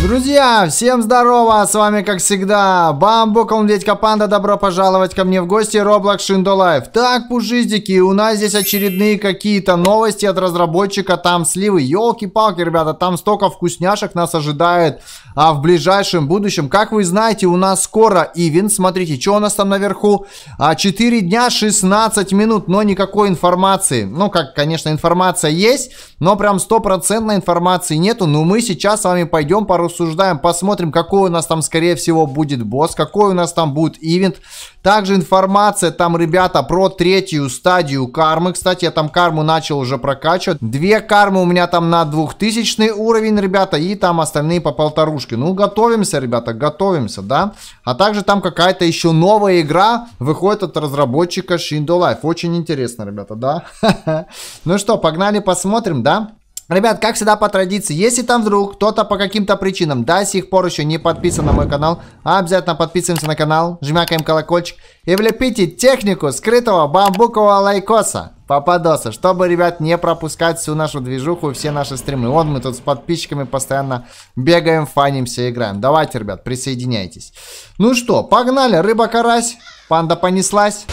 Друзья, всем здорово, с вами как всегда Бамбукл, Дядька Панда, добро пожаловать ко мне в гости, Roblox Шиндо Лайф. Так, пушистики, у нас здесь очередные какие-то новости от разработчика, там сливы, елки-палки, ребята, там столько вкусняшек нас ожидает а, в ближайшем будущем. Как вы знаете, у нас скоро ивент, смотрите, что у нас там наверху, а, 4 дня 16 минут, но никакой информации. Ну, как, конечно, информация есть, но прям стопроцентной информации нету, но мы сейчас с вами пойдем по порассуждаем, посмотрим, какой у нас там, скорее всего, будет босс, какой у нас там будет ивент. Также информация там, ребята, про третью стадию кармы. Кстати, я там карму начал уже прокачивать. Две кармы у меня там на 2000 уровень, ребята, и там остальные по полторушке. Ну, готовимся, ребята, готовимся, да. А также там какая-то еще новая игра выходит от разработчика Shindo Life. Очень интересно, ребята, да. Ну что, погнали посмотрим, да? Ребят, как всегда по традиции, если там вдруг кто-то по каким-то причинам до сих пор еще не подписан на мой канал, обязательно подписываемся на канал, жмякаем колокольчик и влепите технику скрытого бамбукового лайкоса попадоса, чтобы, ребят, не пропускать всю нашу движуху все наши стримы. Вот мы тут с подписчиками постоянно бегаем, фанимся, играем. Давайте, ребят, присоединяйтесь. Ну что, погнали, рыба-карась, панда понеслась.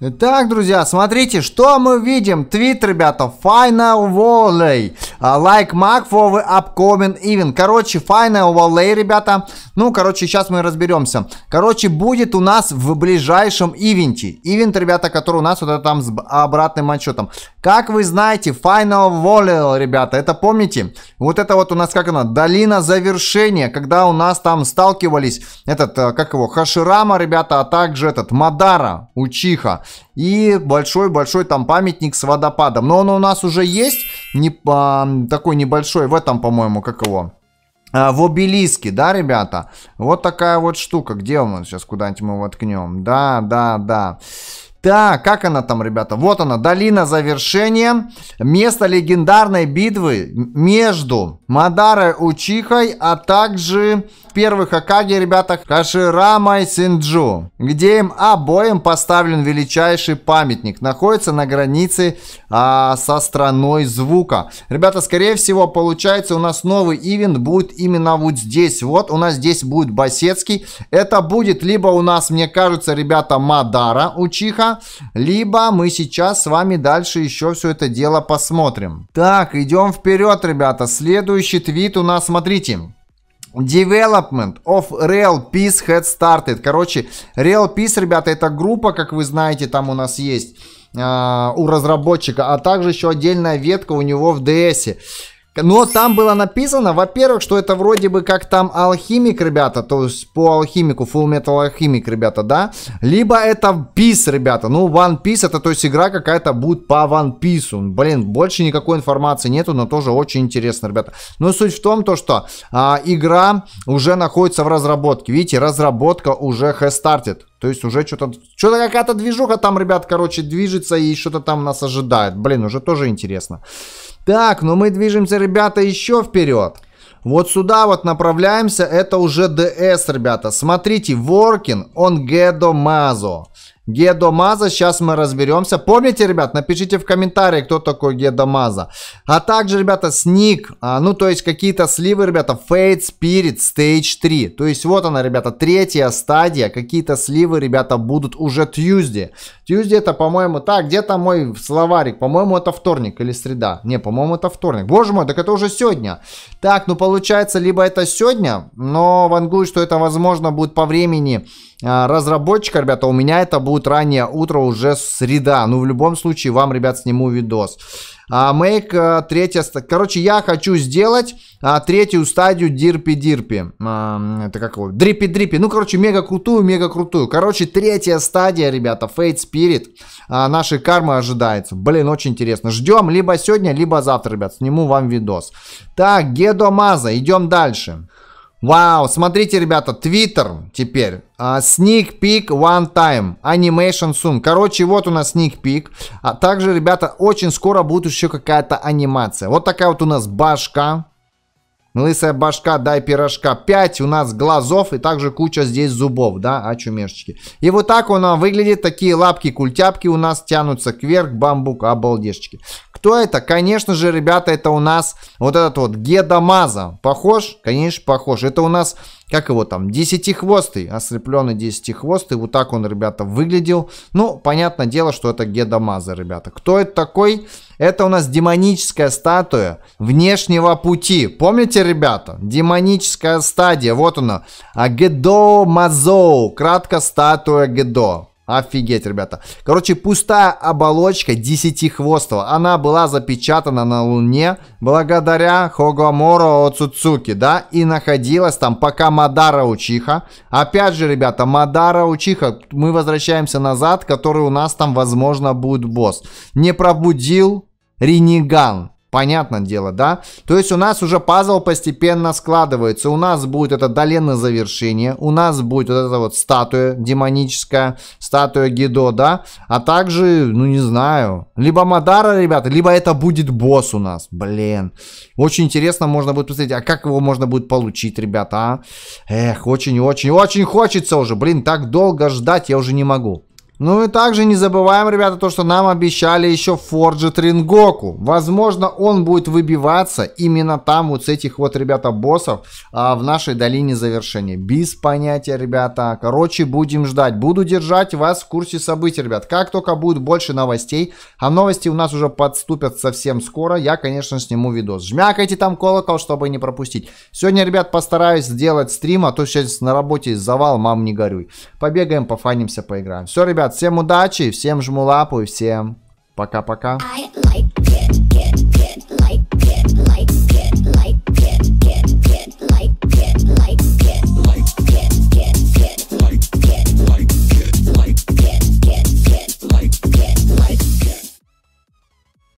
Итак, друзья, смотрите, что мы видим. Твит, ребята, Final Volley. Like Mac for the upcoming event. Короче, Final Volley, ребята. Ну, короче, сейчас мы разберемся. Короче, будет у нас в ближайшем ивенте. Ивент, ребята, который у нас вот это там с обратным отчетом. Как вы знаете, Final Volley, ребята, это помните? Вот это вот у нас, как она, долина завершения, когда у нас там сталкивались этот, э, как его, Хаширама, ребята, а также этот Мадара, Учиха и большой-большой там памятник с водопадом. Но он у нас уже есть, не, а, такой небольшой, в этом, по-моему, как его, а, в обелиске, да, ребята? Вот такая вот штука. Где он сейчас? Куда-нибудь мы воткнем. Да, да, да. Да, как она там, ребята? Вот она, долина завершения. Место легендарной битвы между Мадарой Учихой, а также первых Акаги, ребята, Каширамой Синджу, где им обоим поставлен величайший памятник. Находится на границе а, со страной звука. Ребята, скорее всего, получается, у нас новый ивент будет именно вот здесь. Вот у нас здесь будет Басецкий. Это будет либо у нас, мне кажется, ребята, Мадара Учиха, либо мы сейчас с вами дальше еще все это дело посмотрим. Так, идем вперед, ребята. Следующий твит у нас, смотрите. Development of Real Peace Head Started. Короче, Real Peace, ребята, это группа, как вы знаете, там у нас есть э, у разработчика, а также еще отдельная ветка у него в DS. Но там было написано, во-первых, что это вроде бы как там алхимик, ребята, то есть по алхимику, Full Metal Alchemic, ребята, да? Либо это Peace, ребята. Ну, One Piece, это то есть игра какая-то будет по One Piece. Блин, больше никакой информации нету, но тоже очень интересно, ребята. Но суть в том, то, что а, игра уже находится в разработке. Видите, разработка уже хэстартит, То есть уже что-то... Что-то какая-то движуха там, ребят, короче, движется и что-то там нас ожидает. Блин, уже тоже интересно. Так, но мы движемся, ребята, еще вперед. Вот сюда вот направляемся, это уже DS, ребята. Смотрите, Working on Gedomazo. Гедомаза, сейчас мы разберемся. Помните, ребят, напишите в комментарии, кто такой Гедомаза. А также, ребята, сник, а, ну то есть какие-то сливы, ребята, Fate Spirit Stage 3. То есть вот она, ребята, третья стадия, какие-то сливы, ребята, будут уже Tuesday. Tuesday это, по-моему, так, где-то мой словарик, по-моему, это вторник или среда. Не, по-моему, это вторник. Боже мой, так это уже сегодня. Так, ну получается, либо это сегодня, но вангую, что это возможно будет по времени а, разработчика, ребята, у меня это будет раннее утро, уже среда. Ну, в любом случае, вам, ребят, сниму видос. Мейк а, э, третья... Короче, я хочу сделать а, третью стадию Дирпи-Дирпи. А, это как его? Дрипи-Дрипи. Ну, короче, мега крутую, мега крутую. Короче, третья стадия, ребята, Fate Spirit. А, нашей кармы ожидается. Блин, очень интересно. Ждем либо сегодня, либо завтра, ребят. Сниму вам видос. Так, Гедо Маза, идем дальше. Вау, смотрите, ребята, Twitter теперь. Uh, sneak Peek One Time, Animation Soon. Короче, вот у нас Sneak Peek. А также, ребята, очень скоро будет еще какая-то анимация. Вот такая вот у нас башка. Лысая башка, дай пирожка. 5 у нас глазов и также куча здесь зубов, да, очумешечки. А, и вот так он выглядит. Такие лапки-культяпки у нас тянутся кверх, бамбук, обалдешечки. Кто это? Конечно же, ребята, это у нас вот этот вот Гедамаза. Похож? Конечно, похож. Это у нас, как его там, десятихвостый. Ослепленный десятихвостый. Вот так он, ребята, выглядел. Ну, понятное дело, что это Гедамаза, ребята. Кто это такой? Это у нас демоническая статуя внешнего пути. Помните, ребята? Демоническая стадия. Вот она. А Гедо Мазоу. Кратко статуя Гедо. Офигеть, ребята. Короче, пустая оболочка десятихвостого. Она была запечатана на Луне благодаря Хогомору Оцуцуки, да? И находилась там, пока Мадара Учиха. Опять же, ребята, Мадара Учиха, мы возвращаемся назад, который у нас там, возможно, будет босс. Не пробудил Риниган. Понятное дело, да? То есть у нас уже пазл постепенно складывается. У нас будет это доленное завершение. У нас будет вот эта вот статуя демоническая, статуя Гидо, да? А также, ну не знаю, либо Мадара, ребята, либо это будет босс у нас. Блин. Очень интересно можно будет посмотреть, а как его можно будет получить, ребята, а? Эх, очень-очень-очень хочется уже. Блин, так долго ждать я уже не могу. Ну и также не забываем, ребята, то, что нам обещали еще Форджи Рингоку. Возможно, он будет выбиваться именно там вот с этих вот, ребята, боссов а, в нашей долине завершения. Без понятия, ребята. Короче, будем ждать. Буду держать вас в курсе событий, ребят. Как только будет больше новостей, а новости у нас уже подступят совсем скоро, я, конечно, сниму видос. Жмякайте там колокол, чтобы не пропустить. Сегодня, ребят, постараюсь сделать стрим, а то сейчас на работе завал, мам, не горюй. Побегаем, пофанимся, поиграем. Все, ребят, Всем удачи, всем жму лапу и всем пока-пока.